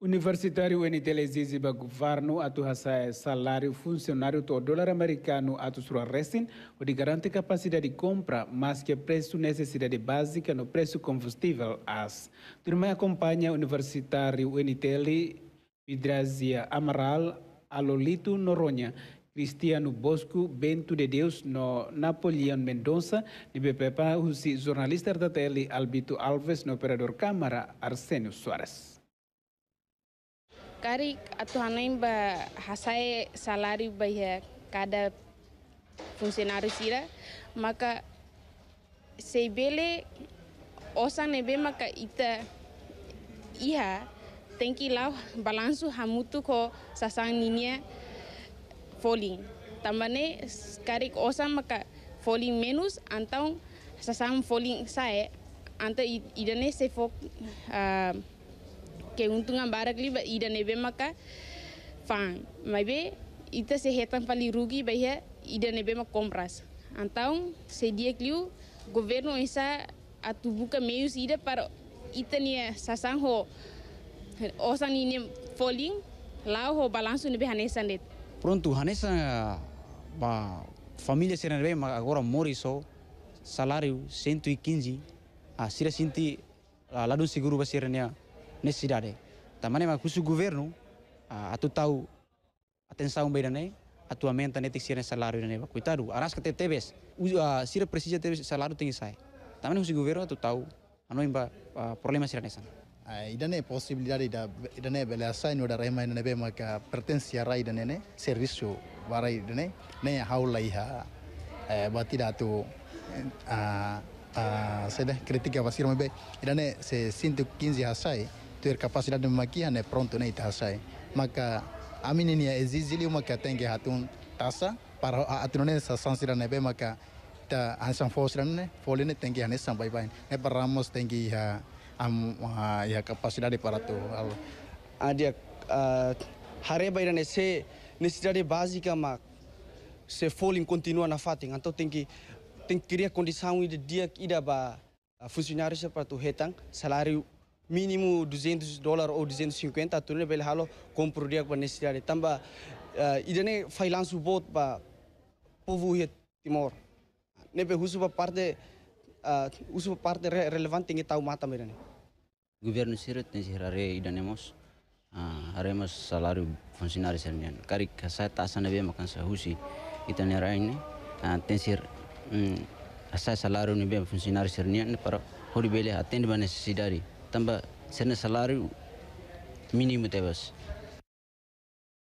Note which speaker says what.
Speaker 1: Universitário NTL exige o governo atuar salário funcionário do dólar americano atu sua recém, o de garante capacidade de compra, mas que preço necessidade básica no preço combustível as. Turma acompanha universitário NTL Vidrazia Amaral, Alolito Noronha, Cristiano Bosco, Bento de Deus, no Napoleão Mendonça, de BPPA, jornalista da tele Albito Alves, no operador Câmara, Arsenio Soares.
Speaker 2: Kari atuhanai ba hasai salari bahia kada funcionário sira maka sebele osan ebe maka ita iha tem balansu hamutu ko sasang ninia falling tambane karik osan maka falling menus antau sasang falling sae anta idane sefok uh, ah, keuntungan barakli ida nebe maka fang maibe ita sehatan paling rugi bahia ida nebe mak kompras antau sedia kliu governo isa atubuka meios ida para ita nia ho, osan ini falling lau ho balanço nebe hanesan det
Speaker 3: pronto hanesan ba família serena agora moriso salario 115 a sira sinti siguru seguro basirnya nesse tamane ah, Também ah, mas o governo a tu tahu atenção bem né atualmente né tem que salário né kuitaru. aras kate tebes vês se precisa tebes salário tem que
Speaker 4: Tamane também o governo tu tahu anu imba ah, problema sih e nessa idane possibilidade da idane belasa ini udah rema ini be maka pertensi rai idane ne servisu warai idane ne haula iha bati datu sedeh kritik apa sih rema be idane se sintu kinzi hasai de makian né pronto ne né? tasai tá, maka amin ini ezizili maka tengi hatun tasa para atunone sansira nebe maka né, ansan tá, fosran ne né? folene né? tengi vai sampai bain ne paramos tengi ha a a capacidade para tu
Speaker 5: a adia Hareba bairane se necessidade básica mas se folin continua na fating então tem que tem que criar condição de dia ida para funcionários para tu retang salário mínimo 200 dólares ou 250 tudo bem halo com produto para necessidade tamba uh, idane faz lanço bot para povo Timor nebe husu para parte uh, eh, husu para parte re relevante que tahu mata merane
Speaker 6: governo sirat nesse rare eh, idanemos uh, ah, haremos salário funcionário sernian karik saya tak sana be makan sahusi itane raine uh, ah, tensir um, saya salário ni be funcionário sernian para Hori bele atende ba necessidade tambah sana salari mínimo tebas.